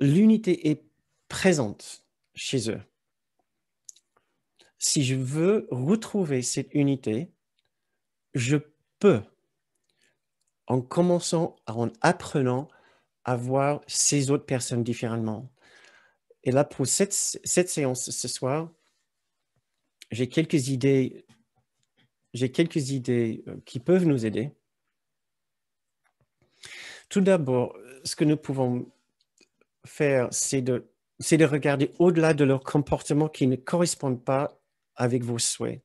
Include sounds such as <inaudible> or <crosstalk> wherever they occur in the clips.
l'unité est présente chez eux. Si je veux retrouver cette unité, je peux, en commençant, en apprenant à voir ces autres personnes différemment. Et là, pour cette, cette séance ce soir, j'ai quelques idées, j'ai quelques idées euh, qui peuvent nous aider. Tout d'abord, ce que nous pouvons faire, c'est de, regarder au-delà de leur comportement qui ne correspondent pas avec vos souhaits.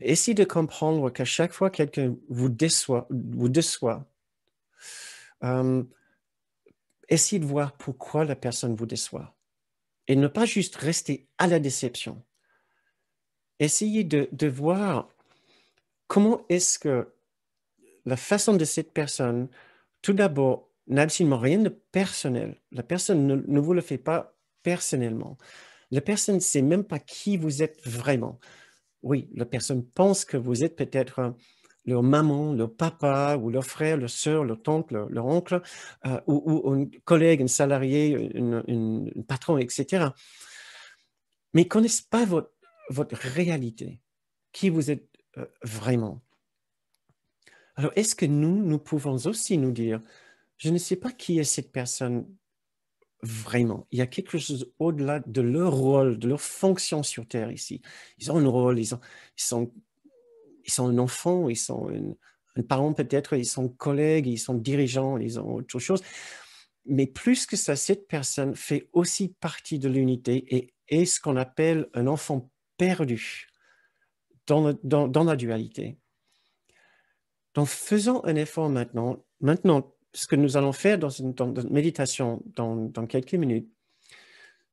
Essayez de comprendre qu'à chaque fois quelqu'un vous déçoit, vous euh, essayez de voir pourquoi la personne vous déçoit. Et ne pas juste rester à la déception. Essayez de voir comment est-ce que la façon de cette personne, tout d'abord, n'a absolument rien de personnel. La personne ne, vous le fait pas personnellement. La personne ne sait même pas qui vous êtes vraiment. Oui, la personne pense que vous êtes peut-être euh, leur maman, leur papa, ou leur frère, leur soeur, leur tante, leur, oncle, euh, ou, un collègue, un salarié, un patron, etc. Mais ils ne connaissent pas votre, réalité, qui vous êtes euh, vraiment. Alors, est-ce que nous, nous pouvons aussi nous dire, je ne sais pas qui est cette personne vraiment. Il y a quelque chose au-delà de leur rôle, de leur fonction sur Terre ici. Ils ont un rôle, ils, ont, ils, sont, ils sont un enfant, ils sont un parent peut-être, ils sont collègues, ils sont dirigeants, ils ont autre chose. Mais plus que ça, cette personne fait aussi partie de l'unité et est ce qu'on appelle un enfant perdu dans, dans, dans la dualité. Donc faisons un effort maintenant. Maintenant, ce que nous allons faire dans une, méditation dans, quelques minutes,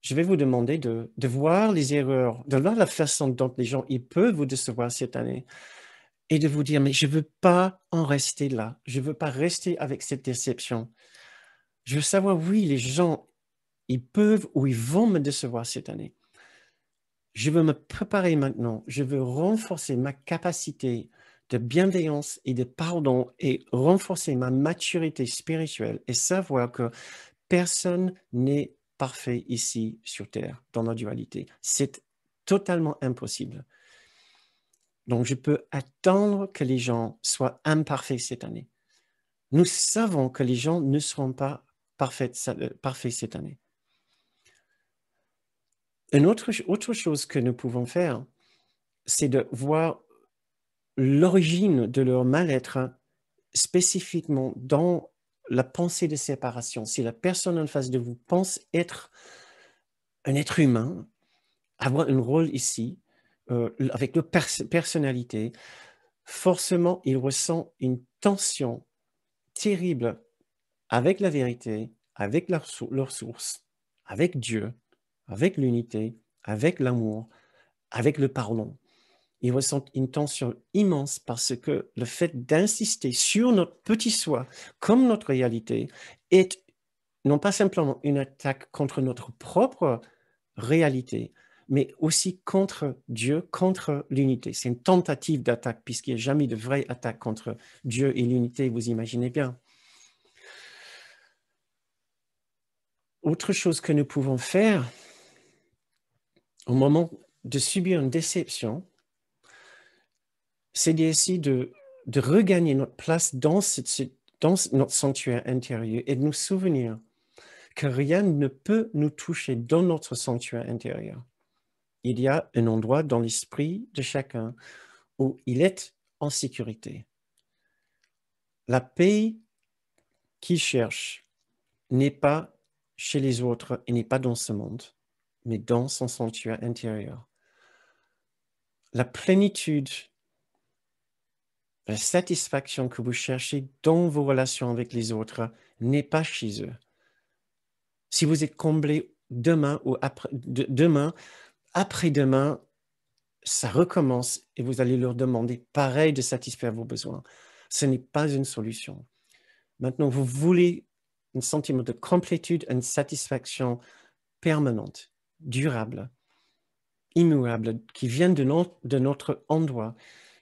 je vais vous demander de, voir les erreurs, de voir la façon dont les gens ils peuvent vous décevoir cette année et de vous dire, mais je ne veux pas en rester là, je ne veux pas rester avec cette déception. Je veux savoir, oui, les gens, ils peuvent ou ils vont me décevoir cette année. Je veux me préparer maintenant, je veux renforcer ma capacité de bienveillance et de pardon et renforcer ma maturité spirituelle et savoir que personne n'est parfait ici sur Terre, dans la dualité. C'est totalement impossible. Donc je peux attendre que les gens soient imparfaits cette année. Nous savons que les gens ne seront pas parfaits, euh, cette année. Une autre, autre chose que nous pouvons faire, c'est de voir l'origine de leur mal-être hein, spécifiquement dans la pensée de séparation. Si la personne en face de vous pense être un être humain, avoir un rôle ici, euh, avec leur personnalité, forcément, il ressent une tension terrible avec la vérité, avec leur source, avec Dieu, avec l'unité, avec l'amour, avec le pardon ils ressentent une tension immense parce que le fait d'insister sur notre petit soi comme notre réalité est non pas simplement une attaque contre notre propre réalité, mais aussi contre Dieu, contre l'unité. C'est une tentative d'attaque, puisqu'il n'y a jamais de vraie attaque contre Dieu et l'unité, vous imaginez bien. Autre chose que nous pouvons faire, au moment de subir une déception, c'est d'essayer de, regagner notre place dans, dans notre sanctuaire intérieur et de nous souvenir que rien ne peut nous toucher dans notre sanctuaire intérieur. Il y a un endroit dans l'esprit de chacun où il est en sécurité. La paix qu'il cherche n'est pas chez les autres et n'est pas dans ce monde, mais dans son sanctuaire intérieur. La plénitude la satisfaction que vous cherchez dans vos relations avec les autres n'est pas chez eux. Si vous êtes comblé demain ou après, demain, après-demain, ça recommence et vous allez leur demander pareil de satisfaire vos besoins. Ce n'est pas une solution. Maintenant, vous voulez un sentiment de complétude, une satisfaction permanente, durable, immuable, qui vient de, de notre endroit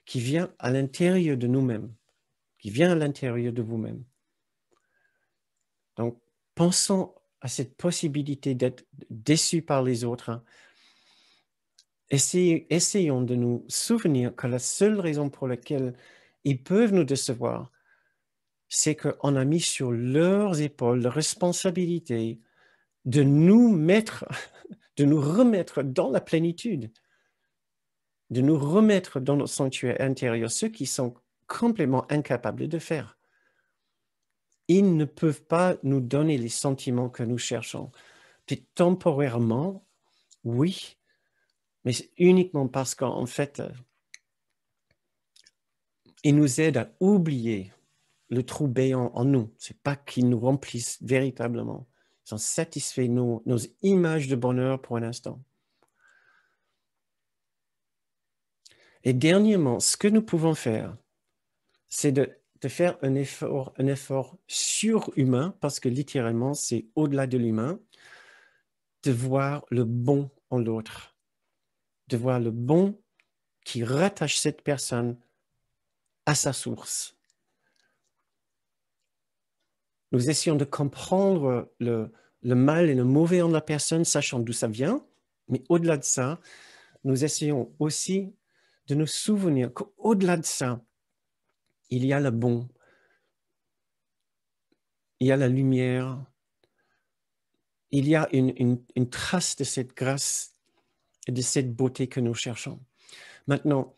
qui vient à l'intérieur de nous-mêmes, qui vient à l'intérieur de vous-même. Donc, pensons à cette possibilité d'être déçu par les autres. Hein. essayons de nous souvenir que la seule raison pour laquelle ils peuvent nous décevoir, c'est qu'on a mis sur leurs épaules la responsabilité de nous mettre, <laughs> de nous remettre dans la plénitude, de nous remettre dans notre sanctuaire intérieur ceux qui sont complètement incapables de faire. Ils ne peuvent pas nous donner les sentiments que nous cherchons. temporairement, oui, mais uniquement parce qu'en fait, euh, ils nous aident à oublier le trou béant en nous. C'est pas qu'ils nous remplissent véritablement. Ils ont satisfait nos images de bonheur pour un instant. Et dernièrement, ce que nous pouvons faire, c'est de, faire un effort, un effort surhumain, parce que littéralement, c'est au-delà de l'humain, de voir le bon en l'autre, de voir le bon qui rattache cette personne à sa source. Nous essayons de comprendre le, le mal et le mauvais en la personne, sachant d'où ça vient, mais au-delà de ça, nous essayons aussi de nous souvenir qu'au-delà de ça, il y a le bon, il y a la lumière, il y a une, trace de cette grâce et de cette beauté que nous cherchons. Maintenant,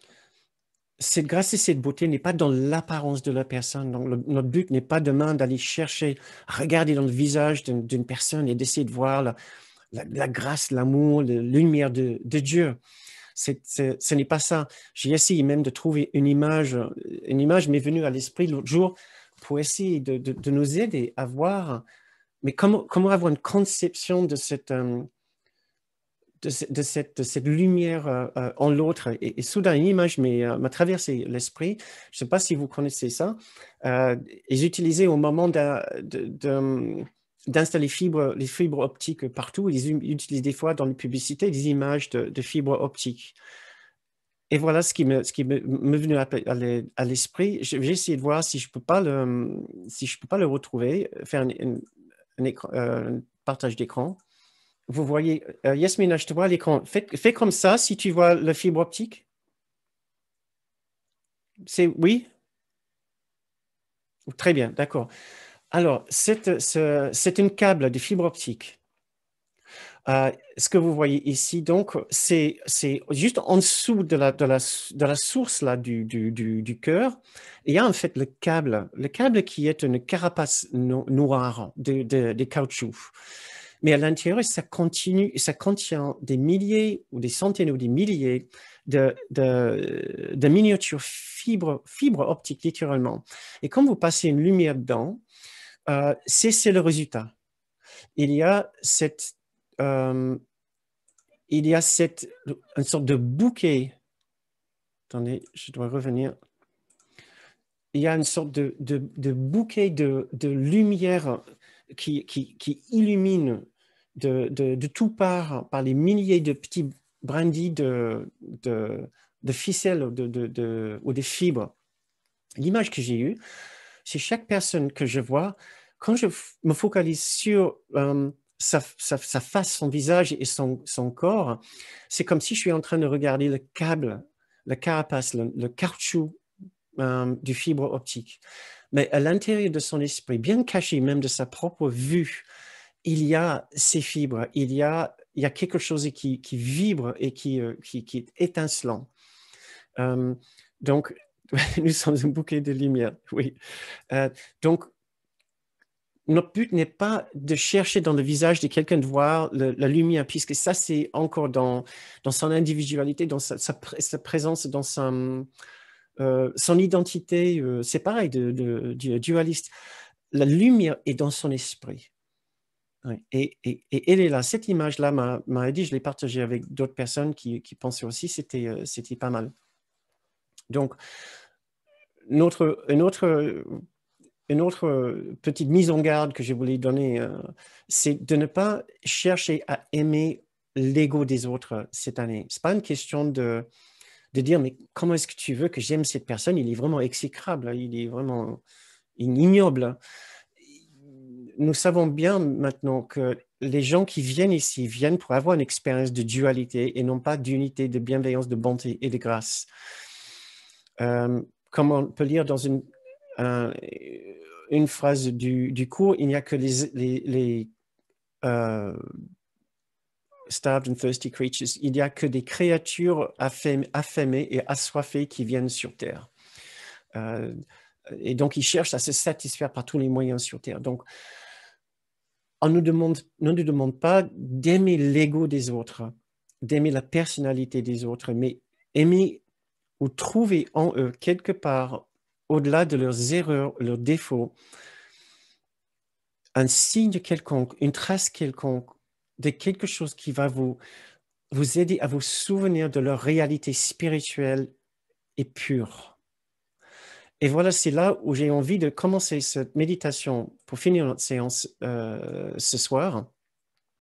cette grâce et cette beauté n'est pas dans l'apparence de la personne. Donc, notre but n'est pas demain d'aller chercher, regarder dans le visage d'une personne et d'essayer de voir la, grâce, l'amour, la lumière de Dieu ce n'est pas ça. J'ai essayé même de trouver une image, euh, une image m'est venue à l'esprit l'autre jour pour essayer de, nous aider à voir, mais comment, comment avoir une conception de cette, euh, de, de cette, lumière euh, en l'autre. Et, soudain, une image m'a traversé l'esprit. Je ne sais pas si vous connaissez ça. Euh, et j'utilisais au moment de d'installer fibres, les fibres optiques partout. Ils utilisent des fois dans les publicités des images de, fibres optiques. Et voilà ce qui me, ce qui me, venu à, l'esprit. J'ai essayé de voir si je peux le, si je peux pas le retrouver, faire euh, un, partage d'écran. Vous voyez, Yes euh, Yasmina, je te vois l'écran. Fais, fais, comme ça si tu vois la fibre optique. C'est oui. Très bien, d'accord. Alors, c'est une câble de fibre optique. Euh, ce que vous voyez ici, donc, c'est juste en dessous de la, source là, du, cœur, il y a en fait le câble, le câble qui est une carapace noire de, de, caoutchouc. Mais à l'intérieur, ça continue, ça contient des milliers ou des centaines ou des milliers de, miniatures fibres optiques, littéralement. Et quand vous passez une lumière dedans, euh, c'est le résultat, il y a cette, euh, il y a cette, une sorte de bouquet. Attendez, je dois revenir. Il y a une sorte de, bouquet de, lumière qui, illumine de, de, tout part par les milliers de petits brindis de, de, ficelles ou des fibres. L'image que j'ai eue, c'est chaque personne que je vois, quand je me focalise sur euh, sa, face, son visage et son, corps, c'est comme si je suis en train de regarder le câble, la carapace, le, cartouche euh, du fibre optique. Mais à l'intérieur de son esprit, bien caché même de sa propre vue, il y a ces fibres, il y a, quelque chose qui, vibre et qui, euh, est étincelant. donc, <laughs> nous sommes un bouquet de lumière, oui. Euh, donc, notre but n'est pas de chercher dans le visage de quelqu'un de voir la lumière, puisque ça, c'est encore dans, dans son individualité, dans sa, sa, présence, dans son euh, identité. Euh, c'est pareil de, dualiste. La lumière est dans son esprit. Et, elle est là. Cette image-là m'a dit, je l'ai partagée avec d'autres personnes qui, qui pensaient aussi, c'était pas mal. Donc, une, autre, petite mise en garde que je voulais donner, euh, c'est de ne pas chercher à aimer l'ego des autres cette année. Ce n'est pas une question de, de dire, mais comment est-ce que tu veux que j'aime cette personne Il est vraiment exécrable, hein. il est vraiment ignoble. Nous savons bien maintenant que les gens qui viennent ici viennent pour avoir une expérience de dualité et non pas d'unité, de bienveillance, de bonté et de grâce. Euh, comme on peut lire dans une, une phrase du, du, cours, il n'y a que les, les, euh, starved and thirsty creatures, il n'y a que des créatures affamées et assoiffées qui viennent sur Terre. Euh, et donc, ils cherchent à se satisfaire par tous les moyens sur Terre. Donc, on ne nous demande, on nous demande pas d'aimer l'ego des autres, d'aimer la personnalité des autres, mais aimer ou trouver en eux quelque part, au-delà de leurs erreurs, leurs défauts, un signe quelconque, une trace quelconque de quelque chose qui va vous, vous aider à vous souvenir de leur réalité spirituelle et pure. Et voilà, c'est là où j'ai envie de commencer cette méditation pour finir notre séance euh, ce soir.